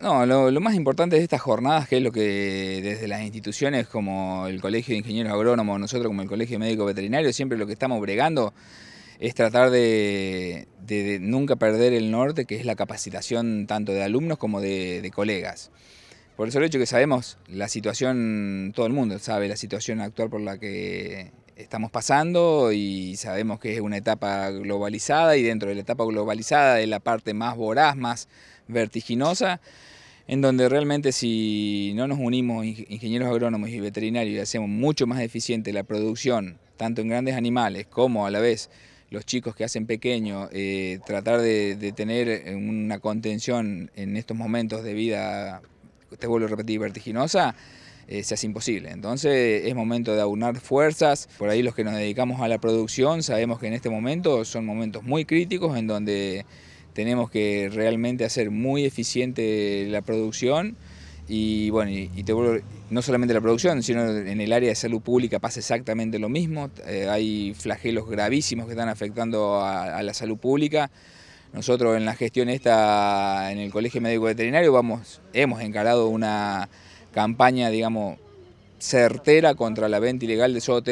No, lo, más importante de estas jornadas, que es lo que desde las instituciones como el Colegio de Ingenieros Agrónomos, nosotros como el Colegio Médico Veterinario, siempre lo que estamos bregando es tratar de, nunca perder el norte, que es la capacitación tanto de alumnos como de, de colegas. Por el hecho que sabemos la situación, todo el mundo sabe la situación actual por la que estamos pasando y sabemos que es una etapa globalizada y dentro de la etapa globalizada es la parte más voraz, más vertiginosa, en donde realmente si no nos unimos ingenieros agrónomos y veterinarios y hacemos mucho más eficiente la producción, tanto en grandes animales como a la vez los chicos que hacen pequeño, eh, tratar de, de tener una contención en estos momentos de vida, te vuelvo a repetir, vertiginosa, eh, se hace imposible. Entonces es momento de aunar fuerzas. Por ahí los que nos dedicamos a la producción sabemos que en este momento son momentos muy críticos en donde tenemos que realmente hacer muy eficiente la producción. Y bueno, y, te no solamente la producción, sino en el área de salud pública pasa exactamente lo mismo. Eh, hay flagelos gravísimos que están afectando a, la salud pública. Nosotros en la gestión esta, en el Colegio Médico Veterinario, vamos, hemos encarado una campaña, digamos, certera contra la venta ilegal de sodos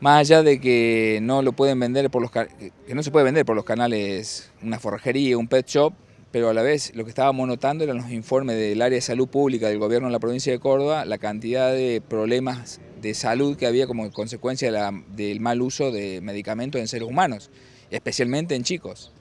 más allá de que no lo pueden vender por los que no se puede vender por los canales una forrajería, un pet shop, pero a la vez lo que estábamos notando eran los informes del área de salud pública del gobierno de la provincia de Córdoba, la cantidad de problemas de salud que había como consecuencia del mal uso de medicamentos en seres humanos, especialmente en chicos.